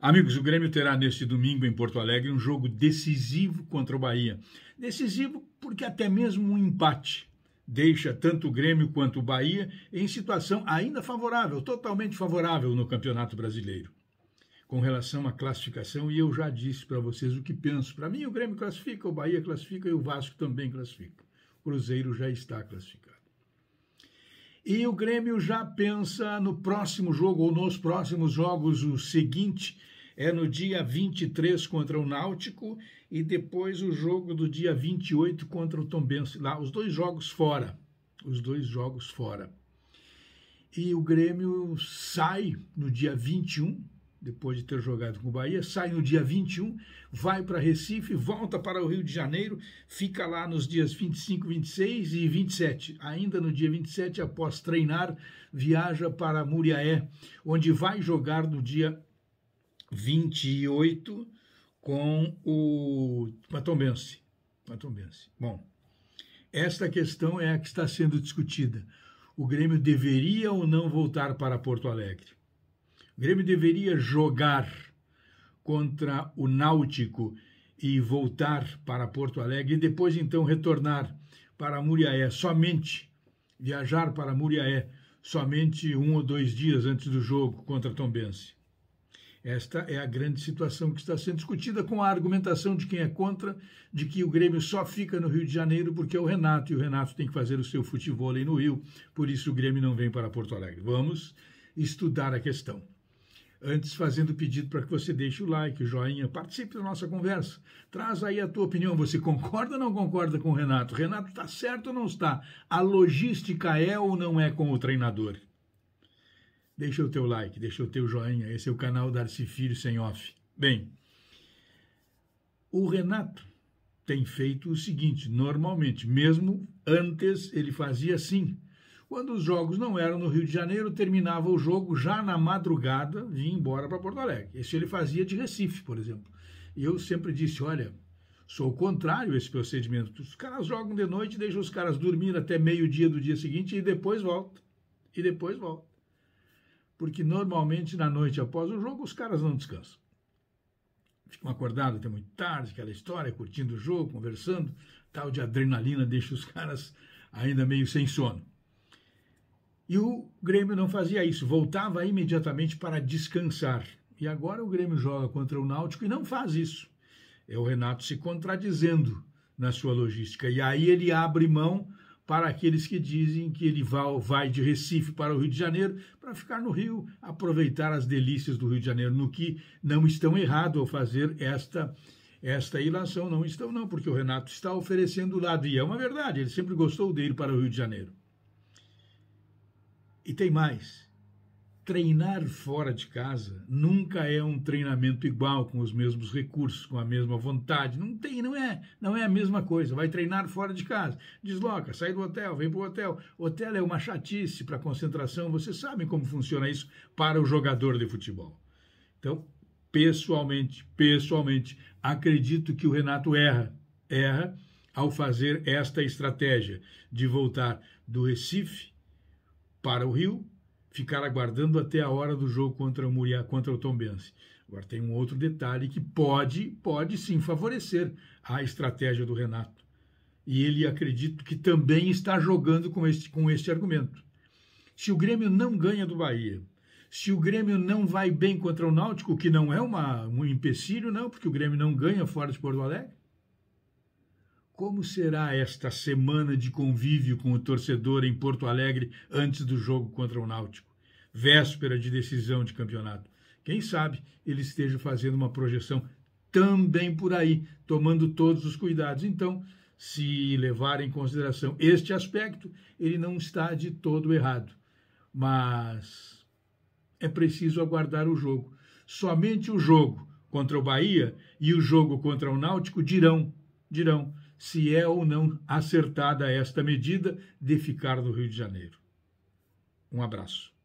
Amigos, o Grêmio terá neste domingo em Porto Alegre um jogo decisivo contra o Bahia. Decisivo porque até mesmo um empate deixa tanto o Grêmio quanto o Bahia em situação ainda favorável, totalmente favorável no Campeonato Brasileiro. Com relação à classificação, e eu já disse para vocês o que penso. Para mim, o Grêmio classifica, o Bahia classifica e o Vasco também classifica. O Cruzeiro já está classificado. E o Grêmio já pensa no próximo jogo ou nos próximos jogos. O seguinte é no dia 23 contra o Náutico e depois o jogo do dia 28 contra o Tombense. Lá, os dois jogos fora. Os dois jogos fora. E o Grêmio sai no dia 21 depois de ter jogado com o Bahia, sai no dia 21, vai para Recife, volta para o Rio de Janeiro, fica lá nos dias 25, 26 e 27. Ainda no dia 27, após treinar, viaja para Muriaé, onde vai jogar no dia 28 com o Matombense. Matombense. Bom, esta questão é a que está sendo discutida. O Grêmio deveria ou não voltar para Porto Alegre? O Grêmio deveria jogar contra o Náutico e voltar para Porto Alegre e depois então retornar para Muriaé, somente viajar para Muriaé, somente um ou dois dias antes do jogo contra Tombense. Esta é a grande situação que está sendo discutida com a argumentação de quem é contra, de que o Grêmio só fica no Rio de Janeiro porque é o Renato e o Renato tem que fazer o seu futebol aí no Rio, por isso o Grêmio não vem para Porto Alegre. Vamos estudar a questão. Antes, fazendo o pedido para que você deixe o like, o joinha, participe da nossa conversa. Traz aí a tua opinião. Você concorda ou não concorda com o Renato? Renato está certo ou não está? A logística é ou não é com o treinador? Deixa o teu like, deixa o teu joinha. Esse é o canal Darcy Filho Sem Off. Bem, o Renato tem feito o seguinte, normalmente, mesmo antes ele fazia assim, quando os jogos não eram no Rio de Janeiro, terminava o jogo já na madrugada e ia embora para Porto Alegre. Isso ele fazia de Recife, por exemplo. E eu sempre disse: olha, sou o contrário a esse procedimento. Os caras jogam de noite, deixam os caras dormir até meio-dia do dia seguinte e depois volta. E depois volta. Porque normalmente na noite após o jogo os caras não descansam ficam acordados até muito tarde, aquela história, curtindo o jogo, conversando, tal de adrenalina deixa os caras ainda meio sem sono. E o Grêmio não fazia isso, voltava imediatamente para descansar. E agora o Grêmio joga contra o Náutico e não faz isso. É o Renato se contradizendo na sua logística. E aí ele abre mão para aqueles que dizem que ele vai de Recife para o Rio de Janeiro para ficar no Rio, aproveitar as delícias do Rio de Janeiro, no que não estão errados ao fazer esta esta ilação, não estão não, porque o Renato está oferecendo o lado, e é uma verdade, ele sempre gostou dele para o Rio de Janeiro. E tem mais: treinar fora de casa nunca é um treinamento igual, com os mesmos recursos, com a mesma vontade. Não tem, não é, não é a mesma coisa. Vai treinar fora de casa, desloca, sai do hotel, vem para o hotel. Hotel é uma chatice para concentração. Vocês sabem como funciona isso para o jogador de futebol. Então, pessoalmente, pessoalmente, acredito que o Renato erra, erra ao fazer esta estratégia de voltar do Recife para o Rio, ficar aguardando até a hora do jogo contra o, Muriá, contra o Tombense. Agora tem um outro detalhe que pode, pode sim favorecer a estratégia do Renato. E ele acredito que também está jogando com este, com este argumento. Se o Grêmio não ganha do Bahia, se o Grêmio não vai bem contra o Náutico, que não é uma, um empecilho, não, porque o Grêmio não ganha fora de Porto Alegre, como será esta semana de convívio com o torcedor em Porto Alegre antes do jogo contra o Náutico? Véspera de decisão de campeonato. Quem sabe ele esteja fazendo uma projeção também por aí, tomando todos os cuidados. Então, se levar em consideração este aspecto, ele não está de todo errado. Mas é preciso aguardar o jogo. Somente o jogo contra o Bahia e o jogo contra o Náutico dirão, dirão se é ou não acertada esta medida de ficar no Rio de Janeiro. Um abraço.